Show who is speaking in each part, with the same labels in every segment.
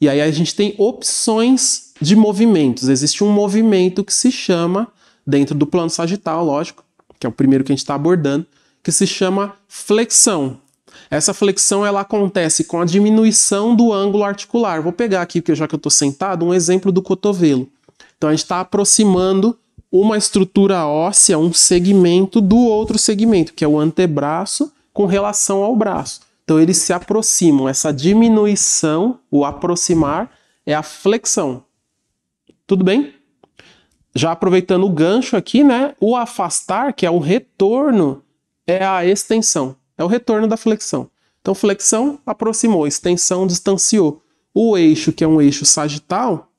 Speaker 1: E aí a gente tem opções de movimentos. Existe um movimento que se chama, dentro do plano sagital, lógico, que é o primeiro que a gente está abordando, que se chama flexão. Essa flexão ela acontece com a diminuição do ângulo articular. Vou pegar aqui, porque já que eu estou sentado, um exemplo do cotovelo. Então a gente está aproximando uma estrutura óssea, um segmento do outro segmento, que é o antebraço com relação ao braço. Então eles se aproximam. Essa diminuição, o aproximar, é a flexão. Tudo bem? Já aproveitando o gancho aqui, né? O afastar, que é o retorno, é a extensão. É o retorno da flexão. Então flexão aproximou, extensão distanciou. O eixo, que é um eixo sagital,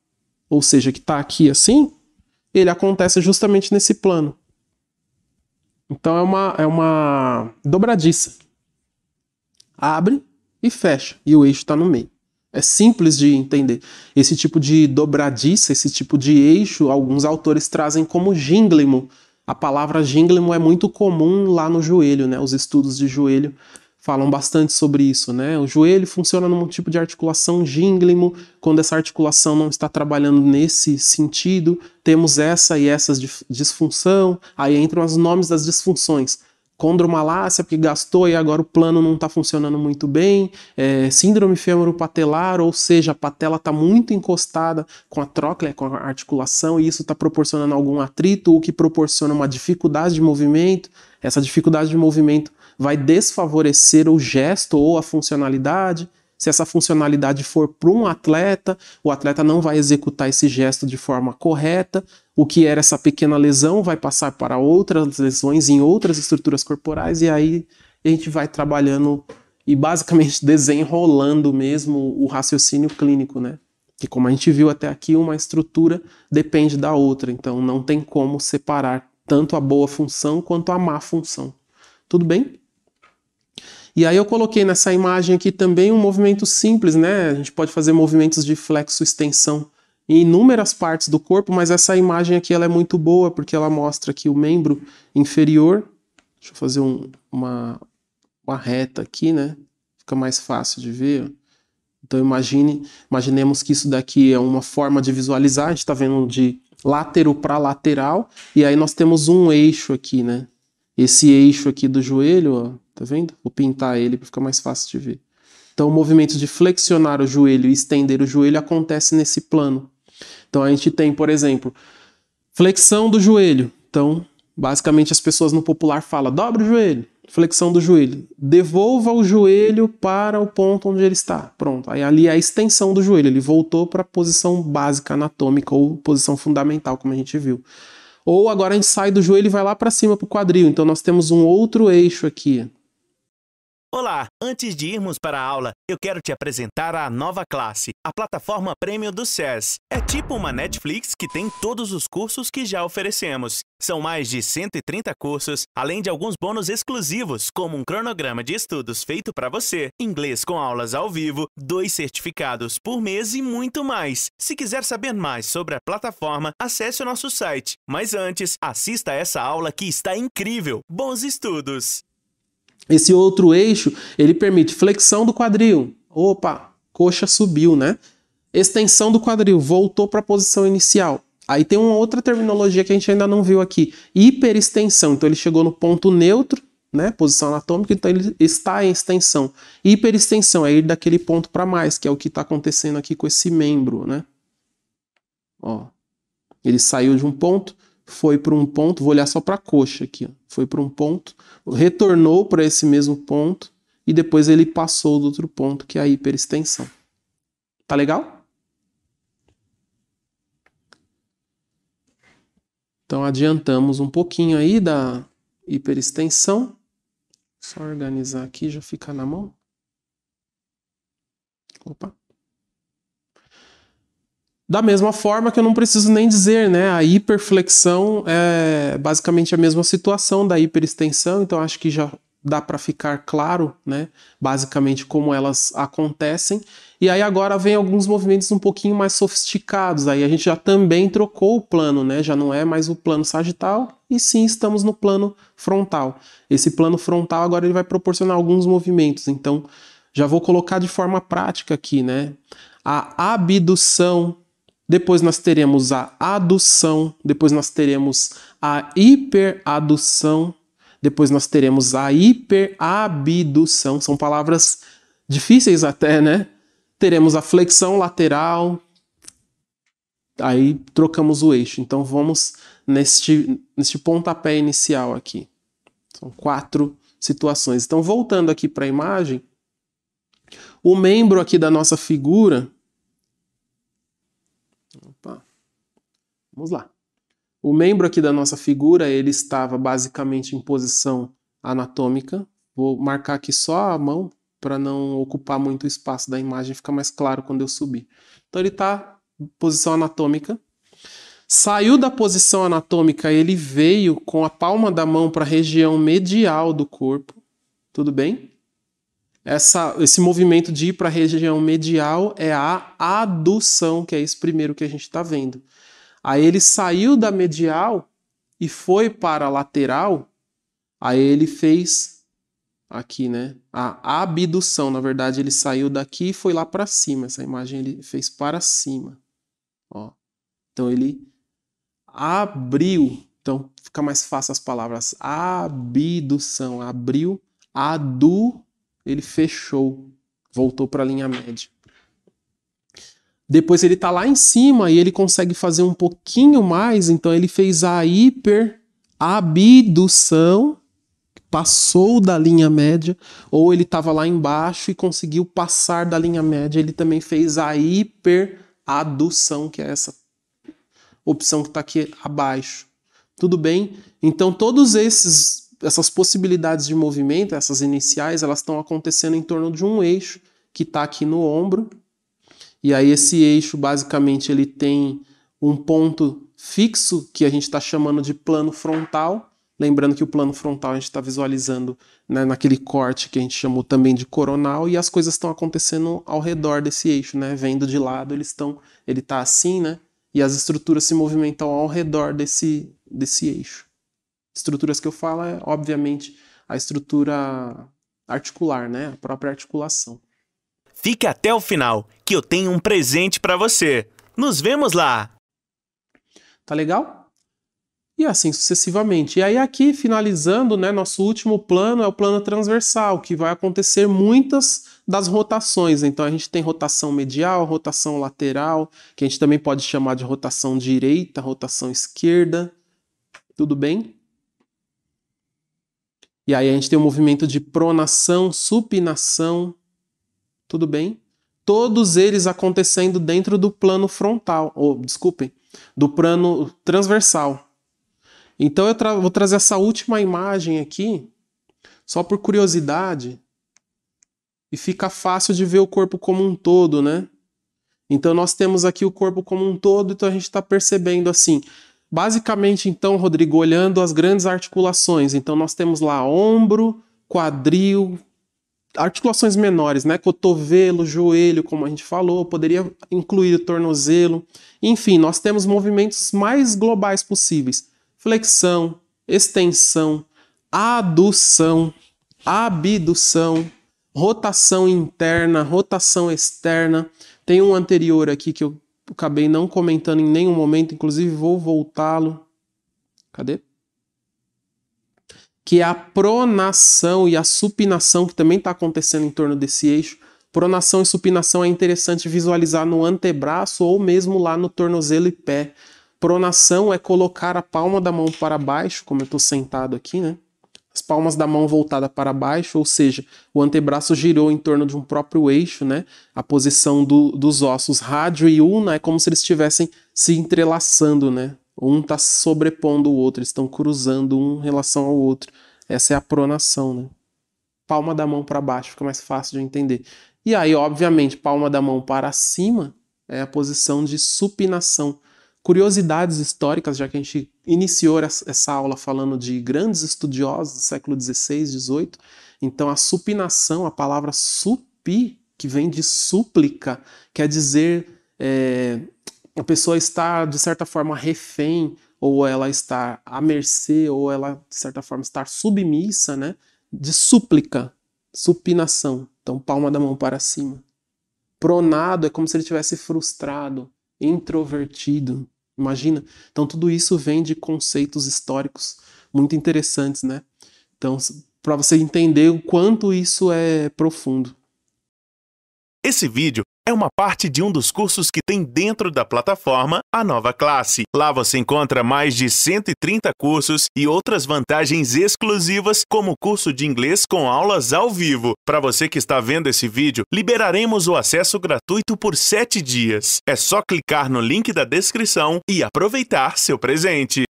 Speaker 1: ou seja, que está aqui assim, ele acontece justamente nesse plano. Então é uma, é uma dobradiça abre e fecha, e o eixo está no meio. É simples de entender. Esse tipo de dobradiça, esse tipo de eixo, alguns autores trazem como gínglimo. A palavra gínglimo é muito comum lá no joelho, né? Os estudos de joelho falam bastante sobre isso, né? O joelho funciona num tipo de articulação gínglimo, quando essa articulação não está trabalhando nesse sentido, temos essa e essas disfunção, aí entram os nomes das disfunções condromalácia, porque gastou e agora o plano não está funcionando muito bem, é, síndrome fêmuropatelar, patelar ou seja, a patela está muito encostada com a tróclea, com a articulação, e isso está proporcionando algum atrito, o que proporciona uma dificuldade de movimento. Essa dificuldade de movimento vai desfavorecer o gesto ou a funcionalidade. Se essa funcionalidade for para um atleta, o atleta não vai executar esse gesto de forma correta, o que era essa pequena lesão vai passar para outras lesões em outras estruturas corporais e aí a gente vai trabalhando e basicamente desenrolando mesmo o raciocínio clínico, né? Que como a gente viu até aqui, uma estrutura depende da outra, então não tem como separar tanto a boa função quanto a má função. Tudo bem? E aí eu coloquei nessa imagem aqui também um movimento simples, né? A gente pode fazer movimentos de flexo-extensão em inúmeras partes do corpo, mas essa imagem aqui ela é muito boa porque ela mostra que o membro inferior, deixa eu fazer um, uma, uma reta aqui, né? Fica mais fácil de ver. Então imagine, imaginemos que isso daqui é uma forma de visualizar, a gente está vendo de látero para lateral, e aí nós temos um eixo aqui, né? Esse eixo aqui do joelho, ó, tá vendo? Vou pintar ele para ficar mais fácil de ver. Então o movimento de flexionar o joelho e estender o joelho acontece nesse plano. Então a gente tem, por exemplo, flexão do joelho. Então, basicamente as pessoas no popular falam: dobra o joelho, flexão do joelho, devolva o joelho para o ponto onde ele está. Pronto. Aí ali é a extensão do joelho, ele voltou para a posição básica anatômica ou posição fundamental, como a gente viu. Ou agora a gente sai do joelho e vai lá para cima para o quadril. Então nós temos um outro eixo aqui.
Speaker 2: Olá, antes de irmos para a aula, eu quero te apresentar a nova classe, a plataforma Premium do SES. É tipo uma Netflix que tem todos os cursos que já oferecemos. São mais de 130 cursos, além de alguns bônus exclusivos, como um cronograma de estudos feito para você, inglês com aulas ao vivo, dois certificados por mês e muito mais. Se quiser saber mais sobre a plataforma, acesse o nosso site. Mas antes, assista essa aula que está incrível. Bons estudos!
Speaker 1: Esse outro eixo, ele permite flexão do quadril. Opa, coxa subiu, né? Extensão do quadril, voltou para a posição inicial. Aí tem uma outra terminologia que a gente ainda não viu aqui, hiperextensão. Então ele chegou no ponto neutro, né, posição anatômica, então ele está em extensão. Hiperextensão é ir daquele ponto para mais, que é o que está acontecendo aqui com esse membro, né? Ó, ele saiu de um ponto, foi para um ponto, vou olhar só para a coxa aqui, ó, foi para um ponto, retornou para esse mesmo ponto e depois ele passou do outro ponto, que é a hiperextensão. Tá legal? Então adiantamos um pouquinho aí da hiperextensão. Só organizar aqui, já fica na mão. Opa. Da mesma forma que eu não preciso nem dizer, né? A hiperflexão é basicamente a mesma situação da hiperextensão, então acho que já dá para ficar claro, né? Basicamente como elas acontecem. E aí agora vem alguns movimentos um pouquinho mais sofisticados. Aí a gente já também trocou o plano, né? Já não é mais o plano sagital e sim estamos no plano frontal. Esse plano frontal agora ele vai proporcionar alguns movimentos. Então já vou colocar de forma prática aqui, né? A abdução depois nós teremos a adução, depois nós teremos a hiperadução, depois nós teremos a hiperabdução, são palavras difíceis até, né? Teremos a flexão lateral, aí trocamos o eixo. Então vamos neste, neste pontapé inicial aqui. São quatro situações. Então voltando aqui para a imagem, o membro aqui da nossa figura, Vamos lá. O membro aqui da nossa figura, ele estava basicamente em posição anatômica. Vou marcar aqui só a mão para não ocupar muito o espaço da imagem, fica mais claro quando eu subir. Então ele está em posição anatômica. Saiu da posição anatômica, ele veio com a palma da mão para a região medial do corpo. Tudo bem? Essa, esse movimento de ir para a região medial é a adução, que é esse primeiro que a gente está vendo. Aí ele saiu da medial e foi para a lateral. Aí ele fez aqui, né? A abdução, na verdade, ele saiu daqui e foi lá para cima. Essa imagem ele fez para cima. Ó. Então ele abriu. Então fica mais fácil as palavras. Abdução, abriu, adu, ele fechou, voltou para a linha média. Depois ele está lá em cima e ele consegue fazer um pouquinho mais, então ele fez a hiperabdução, passou da linha média, ou ele estava lá embaixo e conseguiu passar da linha média. Ele também fez a hiperadução, que é essa opção que está aqui abaixo. Tudo bem? Então todos esses essas possibilidades de movimento, essas iniciais, elas estão acontecendo em torno de um eixo que está aqui no ombro, e aí esse eixo basicamente ele tem um ponto fixo que a gente está chamando de plano frontal. Lembrando que o plano frontal a gente está visualizando né, naquele corte que a gente chamou também de coronal e as coisas estão acontecendo ao redor desse eixo, né? Vendo de lado eles estão, ele está assim, né? E as estruturas se movimentam ao redor desse desse eixo. Estruturas que eu falo é obviamente a estrutura
Speaker 2: articular, né? A própria articulação. Fique até o final, que eu tenho um presente para você. Nos vemos lá! Tá legal?
Speaker 1: E assim sucessivamente. E aí aqui, finalizando, né, nosso último plano é o plano transversal, que vai acontecer muitas das rotações. Então a gente tem rotação medial, rotação lateral, que a gente também pode chamar de rotação direita, rotação esquerda. Tudo bem? E aí a gente tem o movimento de pronação, supinação, tudo bem? Todos eles acontecendo dentro do plano frontal, ou desculpem, do plano transversal. Então eu tra vou trazer essa última imagem aqui, só por curiosidade, e fica fácil de ver o corpo como um todo, né? Então nós temos aqui o corpo como um todo, então a gente está percebendo assim. Basicamente, então, Rodrigo, olhando as grandes articulações, então nós temos lá ombro, quadril, articulações menores, né? Cotovelo, joelho, como a gente falou, poderia incluir o tornozelo. Enfim, nós temos movimentos mais globais possíveis: flexão, extensão, adução, abdução, rotação interna, rotação externa. Tem um anterior aqui que eu acabei não comentando em nenhum momento, inclusive vou voltá-lo. Cadê? que é a pronação e a supinação que também está acontecendo em torno desse eixo. Pronação e supinação é interessante visualizar no antebraço ou mesmo lá no tornozelo e pé. Pronação é colocar a palma da mão para baixo, como eu estou sentado aqui, né? As palmas da mão voltada para baixo, ou seja, o antebraço girou em torno de um próprio eixo, né? A posição do, dos ossos rádio e ulna é como se eles estivessem se entrelaçando, né? Um está sobrepondo o outro, estão cruzando um em relação ao outro. Essa é a pronação, né? Palma da mão para baixo, fica mais fácil de entender. E aí, obviamente, palma da mão para cima é a posição de supinação. Curiosidades históricas, já que a gente iniciou essa aula falando de grandes estudiosos do século XVI, XVIII. Então, a supinação, a palavra supi, que vem de súplica, quer dizer é, a pessoa está, de certa forma, refém, ou ela está à mercê, ou ela, de certa forma, está submissa, né? De súplica, supinação. Então, palma da mão para cima. Pronado é como se ele tivesse frustrado, introvertido. Imagina? Então, tudo isso vem de conceitos históricos muito interessantes, né? Então, para você entender o quanto
Speaker 2: isso é profundo. Esse vídeo é uma parte de um dos cursos que tem dentro da plataforma a nova classe. Lá você encontra mais de 130 cursos e outras vantagens exclusivas, como o curso de inglês com aulas ao vivo. Para você que está vendo esse vídeo, liberaremos o acesso gratuito por 7 dias. É só clicar no link da descrição e aproveitar seu presente.